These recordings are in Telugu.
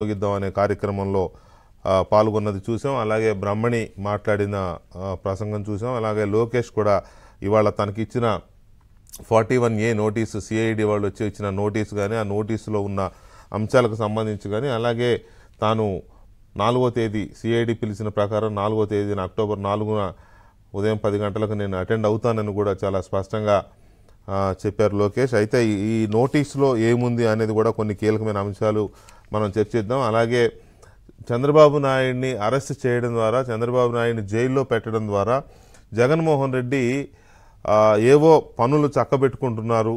ఉపయోగిద్దాం అనే కార్యక్రమంలో పాల్గొన్నది చూసాం అలాగే బ్రహ్మణి మాట్లాడిన ప్రసంగం చూసాం అలాగే లోకేష్ కూడా ఇవాళ తనకిచ్చిన forty one A notice CID వాళ్ళు వచ్చి ఇచ్చిన నోటీసు కానీ ఆ నోటీసులో ఉన్న అంశాలకు సంబంధించి కానీ అలాగే తాను నాలుగో తేదీ సిఐడి పిలిచిన ప్రకారం నాలుగో తేదీన అక్టోబర్ నాలుగున ఉదయం పది గంటలకు నేను అటెండ్ అవుతానని కూడా చాలా స్పష్టంగా చెప్పారు లోకేష్ అయితే ఈ నోటీస్లో ఏముంది అనేది కూడా కొన్ని కీలకమైన అంశాలు మనం చర్చిద్దాం అలాగే చంద్రబాబు నాయుడిని అరెస్ట్ చేయడం ద్వారా చంద్రబాబు నాయుడిని జైల్లో పెట్టడం ద్వారా జగన్మోహన్ రెడ్డి ఏవో పనులు చక్కబెట్టుకుంటున్నారు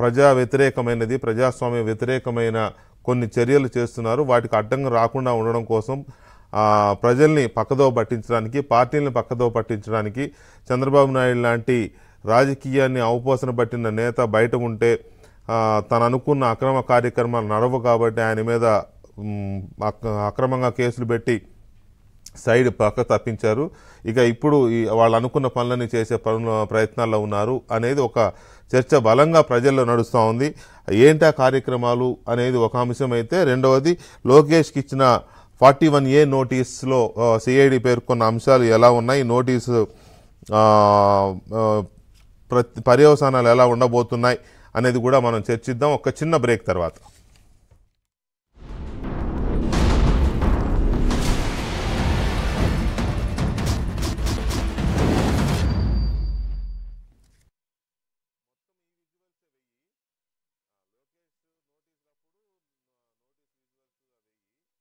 ప్రజా వ్యతిరేకమైనది ప్రజాస్వామ్య వ్యతిరేకమైన కొన్ని చర్యలు చేస్తున్నారు వాటికి అడ్డంగా రాకుండా ఉండడం కోసం ప్రజల్ని పక్కదో పట్టించడానికి పార్టీలను పక్కదో పట్టించడానికి చంద్రబాబు నాయుడు లాంటి రాజకీయాన్ని అవపోసన పట్టిన నేత బయట ఉంటే తను అనుకున్న అక్రమ కార్యక్రమాలు నడవు కాబట్టి ఆయన మీద అక్రమంగా కేసులు పెట్టి సైడ్ పక్క తప్పించారు ఇక ఇప్పుడు వాళ్ళు అనుకున్న పనులని చేసే పనుల ప్రయత్నాల్లో ఉన్నారు అనేది ఒక చర్చ బలంగా ప్రజల్లో నడుస్తూ ఉంది ఏంటా కార్యక్రమాలు అనేది ఒక అంశం అయితే రెండవది లోకేష్కి ఇచ్చిన ఫార్టీ వన్ ఏ నోటీస్లో సిఐడి పేర్కొన్న అంశాలు ఎలా ఉన్నాయి నోటీసు పర్యవసానాలు ఎలా ఉండబోతున్నాయి అనేది కూడా మనం చర్చిద్దాం ఒక చిన్న బ్రేక్ తర్వాత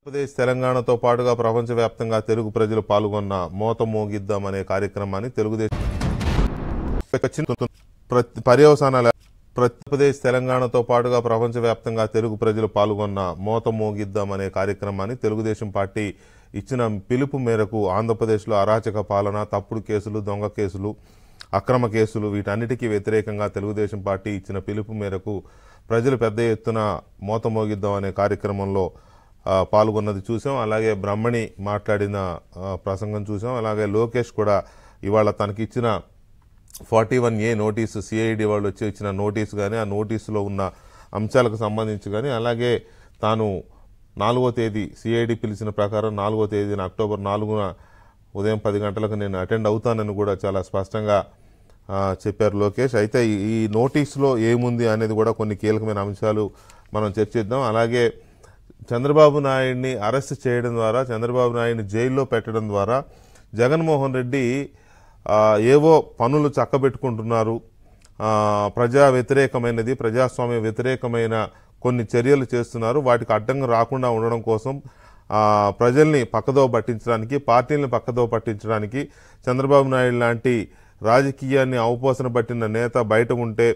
ఆంధ్రప్రదేశ్ తెలంగాణతో పాటుగా ప్రపంచవ్యాప్తంగా తెలుగు ప్రజలు పాల్గొన్న మోత మోగిద్దాం అనే కార్యక్రమాన్ని తెలుగుదేశం పర్యవసానాలు ప్రతిపదేశ్ తెలంగాణతో పాటుగా ప్రపంచవ్యాప్తంగా తెలుగు ప్రజలు పాల్గొన్న మోత మోగిద్దాం అనే కార్యక్రమాన్ని తెలుగుదేశం పార్టీ ఇచ్చిన పిలుపు మేరకు ఆంధ్రప్రదేశ్లో అరాచక పాలన తప్పుడు కేసులు దొంగ కేసులు అక్రమ కేసులు వీటన్నిటికీ వ్యతిరేకంగా తెలుగుదేశం పార్టీ ఇచ్చిన పిలుపు మేరకు ప్రజలు పెద్ద ఎత్తున మోత మోగిద్దాం అనే కార్యక్రమంలో పాల్గొన్నది చూసాం అలాగే బ్రహ్మణి మాట్లాడిన ప్రసంగం చూసాం అలాగే లోకేష్ కూడా ఇవాళ తనకిచ్చిన forty one A notice CID వాళ్ళు వచ్చి ఇచ్చిన నోటీసు కానీ ఆ నోటీసులో ఉన్న అంశాలకు సంబంధించి కానీ అలాగే తాను నాలుగో తేదీ సిఐడి పిలిచిన ప్రకారం నాలుగో తేదీన అక్టోబర్ నాలుగున ఉదయం పది గంటలకు నేను అటెండ్ అవుతానని కూడా చాలా స్పష్టంగా చెప్పారు లోకేష్ అయితే ఈ నోటీస్లో ఏముంది అనేది కూడా కొన్ని కీలకమైన అంశాలు మనం చర్చిద్దాం అలాగే చంద్రబాబు నాయుడిని అరెస్ట్ చేయడం ద్వారా చంద్రబాబు నాయుడిని జైల్లో పెట్టడం ద్వారా జగన్మోహన్ రెడ్డి ఏవో పనులు చక్కబెట్టుకుంటున్నారు ప్రజా వ్యతిరేకమైనది ప్రజాస్వామ్య వ్యతిరేకమైన కొన్ని చర్యలు చేస్తున్నారు వాటికి అడ్డంగా రాకుండా ఉండడం కోసం ప్రజల్ని పక్కదో పట్టించడానికి పార్టీలను పక్కదో పట్టించడానికి చంద్రబాబు నాయుడు లాంటి రాజకీయాన్ని అవపోసన పట్టిన నేత బయట ఉంటే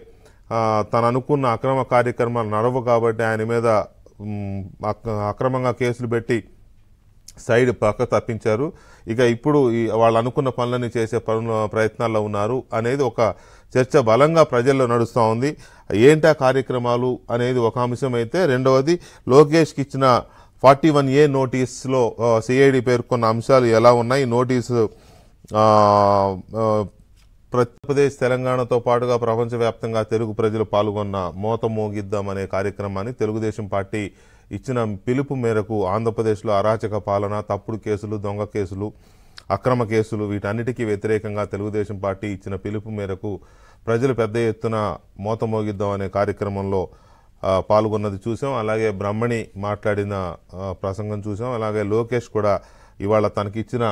తను అనుకున్న అక్రమ కార్యక్రమాలు నడవు కాబట్టి ఆయన మీద అక్రమంగా కేసులు పెట్టి సైడ్ పక్క తప్పించారు ఇక ఇప్పుడు వాళ్ళు అనుకున్న పనులన్నీ చేసే పనులు ప్రయత్నాల్లో ఉన్నారు అనేది ఒక చర్చ బలంగా ప్రజల్లో నడుస్తూ ఉంది ఏంటా కార్యక్రమాలు అనేది ఒక అంశం అయితే రెండవది లోకేష్కి ఇచ్చిన ఫార్టీ వన్ ఏ నోటీస్లో సిఐడి పేర్కొన్న అంశాలు ఎలా ఉన్నాయి నోటీసు ప్రదేశ్ తెలంగాణతో పాటుగా ప్రపంచవ్యాప్తంగా తెలుగు ప్రజలు పాల్గొన్న మోత మోగిద్దాం అనే కార్యక్రమాన్ని తెలుగుదేశం పార్టీ ఇచ్చిన పిలుపు మేరకు ఆంధ్రప్రదేశ్లో అరాచక పాలన తప్పుడు కేసులు దొంగ కేసులు అక్రమ కేసులు వీటన్నిటికీ వ్యతిరేకంగా తెలుగుదేశం పార్టీ ఇచ్చిన పిలుపు మేరకు ప్రజలు పెద్ద ఎత్తున మోతమోగిద్దాం అనే కార్యక్రమంలో పాల్గొన్నది చూసాం అలాగే బ్రహ్మణి మాట్లాడిన ప్రసంగం చూసాం అలాగే లోకేష్ కూడా ఇవాళ తనకిచ్చిన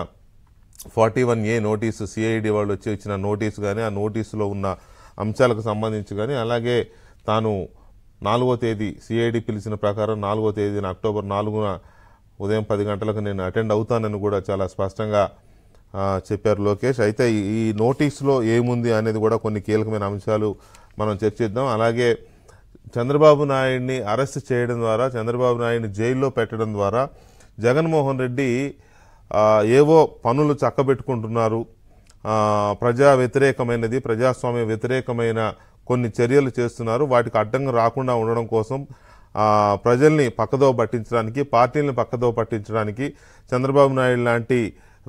forty one A notice CID వాళ్ళు వచ్చి ఇచ్చిన నోటీసు కానీ ఆ నోటీసులో ఉన్న అంశాలకు సంబంధించి కానీ అలాగే తాను నాలుగో తేదీ సిఐడి పిలిచిన ప్రకారం నాలుగో తేదీన అక్టోబర్ నాలుగున ఉదయం పది గంటలకు నేను అటెండ్ అవుతానని కూడా చాలా స్పష్టంగా చెప్పారు లోకేష్ అయితే ఈ నోటీస్లో ఏముంది అనేది కూడా కొన్ని కీలకమైన అంశాలు మనం చర్చిద్దాం అలాగే చంద్రబాబు నాయుడిని అరెస్ట్ చేయడం ద్వారా చంద్రబాబు నాయుడిని జైల్లో పెట్టడం ద్వారా జగన్మోహన్ రెడ్డి ఏవో పనులు చక్కబెట్టుకుంటున్నారు ప్రజా వ్యతిరేకమైనది ప్రజాస్వామ్య వ్యతిరేకమైన కొన్ని చర్యలు చేస్తున్నారు వాటికి అడ్డంగా రాకుండా ఉండడం కోసం ప్రజల్ని పక్కదో పట్టించడానికి పార్టీలను పక్కదో పట్టించడానికి చంద్రబాబు నాయుడు లాంటి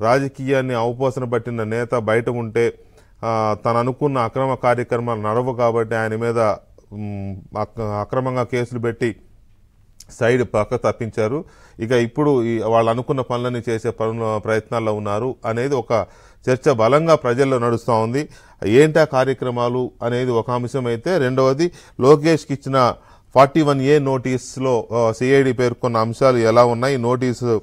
రాజకీయాన్ని అవపోసన పట్టిన నేత బయట ఉంటే తను అనుకున్న అక్రమ కార్యక్రమాలు నడవు కాబట్టి ఆయన మీద అక్రమంగా కేసులు పెట్టి సైడ్ పక్క తప్పించారు ఇక ఇప్పుడు వాళ్ళు అనుకున్న పనులని చేసే పనుల ప్రయత్నాల్లో ఉన్నారు అనేది ఒక చర్చ బలంగా ప్రజల్లో నడుస్తూ ఉంది ఆ కార్యక్రమాలు అనేది ఒక అంశం అయితే రెండవది లోకేష్కి ఇచ్చిన ఫార్టీ వన్ ఏ నోటీస్లో సిఐడి పేర్కొన్న అంశాలు ఎలా ఉన్నాయి నోటీసు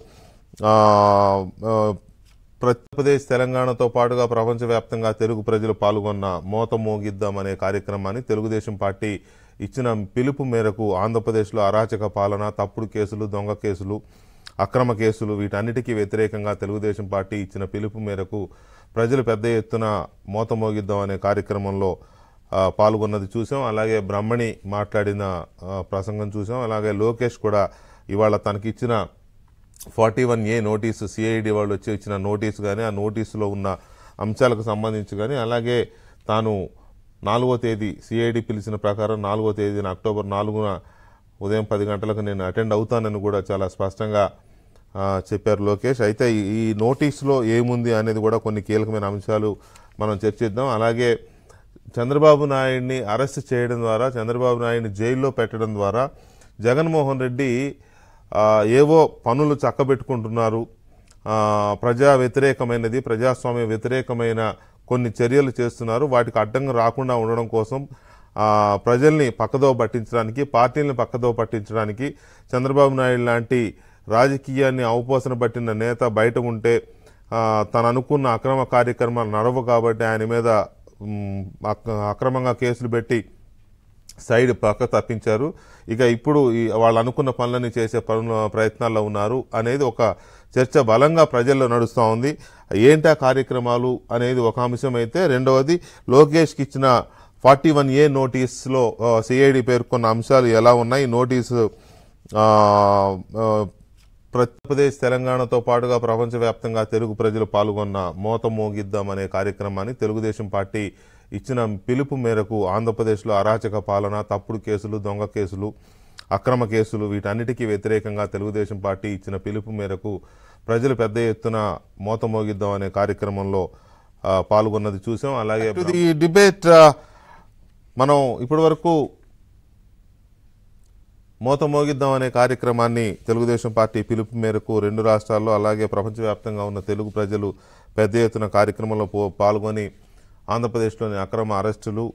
ప్రదేశ్ తెలంగాణతో పాటుగా ప్రపంచవ్యాప్తంగా తెలుగు ప్రజలు పాల్గొన్న మోత మోగిద్దాం అనే కార్యక్రమాన్ని తెలుగుదేశం పార్టీ ఇచ్చిన పిలుపు మేరకు ఆంధ్రప్రదేశ్లో అరాచక పాలన తప్పుడు కేసులు దొంగ కేసులు అక్రమ కేసులు వీటన్నిటికీ వ్యతిరేకంగా తెలుగుదేశం పార్టీ ఇచ్చిన పిలుపు మేరకు ప్రజలు పెద్ద ఎత్తున మోతమోగిద్దాం మోగిద్దాం అనే కార్యక్రమంలో పాల్గొన్నది చూసాం అలాగే బ్రహ్మణి మాట్లాడిన ప్రసంగం చూసాం అలాగే లోకేష్ కూడా ఇవాళ తనకిచ్చిన forty one A notice CID వాళ్ళు వచ్చి ఇచ్చిన నోటీసు కానీ ఆ నోటీసులో ఉన్న అంశాలకు సంబంధించి కానీ అలాగే తాను నాలుగో తేదీ సిఐడి పిలిచిన ప్రకారం నాలుగో తేదీన అక్టోబర్ నాలుగున ఉదయం పది గంటలకు నేను అటెండ్ అవుతానని కూడా చాలా స్పష్టంగా చెప్పారు లోకేష్ అయితే ఈ నోటీస్లో ఏముంది అనేది కూడా కొన్ని కీలకమైన అంశాలు మనం చర్చిద్దాం అలాగే చంద్రబాబు నాయుడిని అరెస్ట్ చేయడం ద్వారా చంద్రబాబు నాయుడిని జైల్లో పెట్టడం ద్వారా జగన్మోహన్ రెడ్డి ఏవో పనులు చక్కబెట్టుకుంటున్నారు ప్రజా వ్యతిరేకమైనది ప్రజాస్వామ్య వ్యతిరేకమైన కొన్ని చర్యలు చేస్తున్నారు వాటికి అడ్డంగా రాకుండా ఉండడం కోసం ప్రజల్ని పక్కదో పట్టించడానికి పార్టీలను పక్కదో పట్టించడానికి చంద్రబాబు నాయుడు లాంటి రాజకీయాన్ని అవపోసన పట్టిన నేత బయట ఉంటే తను అనుకున్న అక్రమ కార్యక్రమాలు నడవు కాబట్టి ఆయన మీద అక్రమంగా కేసులు పెట్టి సైడ్ పక్క తప్పించారు ఇక ఇప్పుడు వాళ్ళు అనుకున్న పనులని చేసే పనుల ప్రయత్నాల్లో ఉన్నారు అనేది ఒక చర్చ బలంగా ప్రజల్లో నడుస్తూ ఉంది ఏంటా కార్యక్రమాలు అనేది ఒక అంశం అయితే రెండవది లోకేష్కి ఇచ్చిన ఫార్టీ వన్ ఏ నోటీస్లో సిఐడి పేర్కొన్న అంశాలు ఎలా ఉన్నాయి నోటీసు ప్రత్యప్రదేశ్ తెలంగాణతో పాటుగా ప్రపంచవ్యాప్తంగా తెలుగు ప్రజలు పాల్గొన్న మోత మోగిద్దాం అనే కార్యక్రమాన్ని తెలుగుదేశం పార్టీ ఇచ్చిన పిలుపు మేరకు ఆంధ్రప్రదేశ్లో అరాచక పాలన తప్పుడు కేసులు దొంగ కేసులు అక్రమ కేసులు వీటన్నిటికీ వ్యతిరేకంగా తెలుగుదేశం పార్టీ ఇచ్చిన పిలుపు మేరకు ప్రజలు పెద్ద ఎత్తున మోత మోగిద్దాం అనే కార్యక్రమంలో పాల్గొన్నది చూసాం అలాగే డిబేట్ uh, మనం ఇప్పటి వరకు మోతమోగిద్దాం మోగిద్దాం అనే కార్యక్రమాన్ని తెలుగుదేశం పార్టీ పిలుపు మేరకు రెండు రాష్ట్రాల్లో అలాగే ప్రపంచవ్యాప్తంగా ఉన్న తెలుగు ప్రజలు పెద్ద ఎత్తున కార్యక్రమంలో పాల్గొని ఆంధ్రప్రదేశ్లోని అక్రమ అరెస్టులు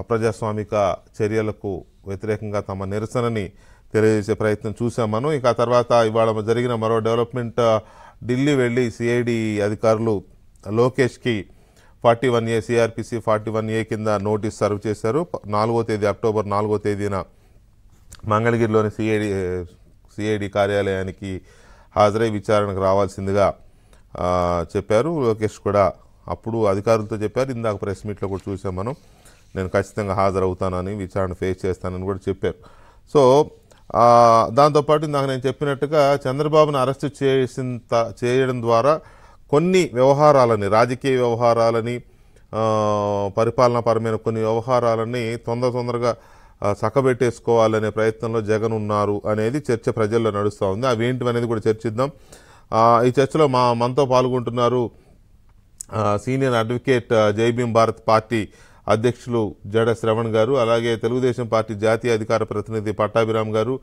అప్రజాస్వామిక చర్యలకు వ్యతిరేకంగా తమ నిరసనని తెలియజేసే ప్రయత్నం చూసాం మనం ఇక తర్వాత ఇవాళ జరిగిన మరో డెవలప్మెంట్ ఢిల్లీ వెళ్ళి సిఐడి అధికారులు లోకేష్కి forty one A CrPC forty one A కింద నోటీస్ సర్వ్ చేశారు నాలుగో తేదీ అక్టోబర్ నాలుగో తేదీన మంగళగిరిలోని సిఐడి సిఐడి కార్యాలయానికి హాజరై విచారణకు రావాల్సిందిగా చెప్పారు లోకేష్ కూడా అప్పుడు అధికారులతో చెప్పారు ఇందాక ప్రెస్ మీట్లో కూడా చూసాం మనం నేను ఖచ్చితంగా హాజరవుతానని విచారణ ఫేస్ చేస్తానని కూడా చెప్పారు సో దాంతోపాటు ఇందాక నేను చెప్పినట్టుగా చంద్రబాబును అరెస్టు చేసిన చేయడం ద్వారా కొన్ని వ్యవహారాలని రాజకీయ వ్యవహారాలని పరిపాలనాపరమైన కొన్ని వ్యవహారాలని తొందర తొందరగా చక్కబెట్టేసుకోవాలనే ప్రయత్నంలో జగన్ ఉన్నారు అనేది చర్చ ప్రజల్లో నడుస్తూ ఉంది ఏంటి అనేది కూడా చర్చిద్దాం ఈ చర్చలో మా మనతో పాల్గొంటున్నారు senior advocate Jai Bhim Bharat party అధ్యక్షులు జడ శ్రవణ్ గారు అలాగే తెలుగుదేశం పార్టీ జాతీయ అధికార ప్రతినిధి పట్టాభిరామ్ గారు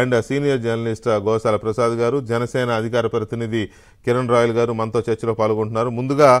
అండ్ సీనియర్ జర్నలిస్ట్ గోశాల ప్రసాద్ గారు జనసేన అధికార ప్రతినిధి కిరణ్ రాయల్ గారు మనతో చర్చలో పాల్గొంటున్నారు ముందుగా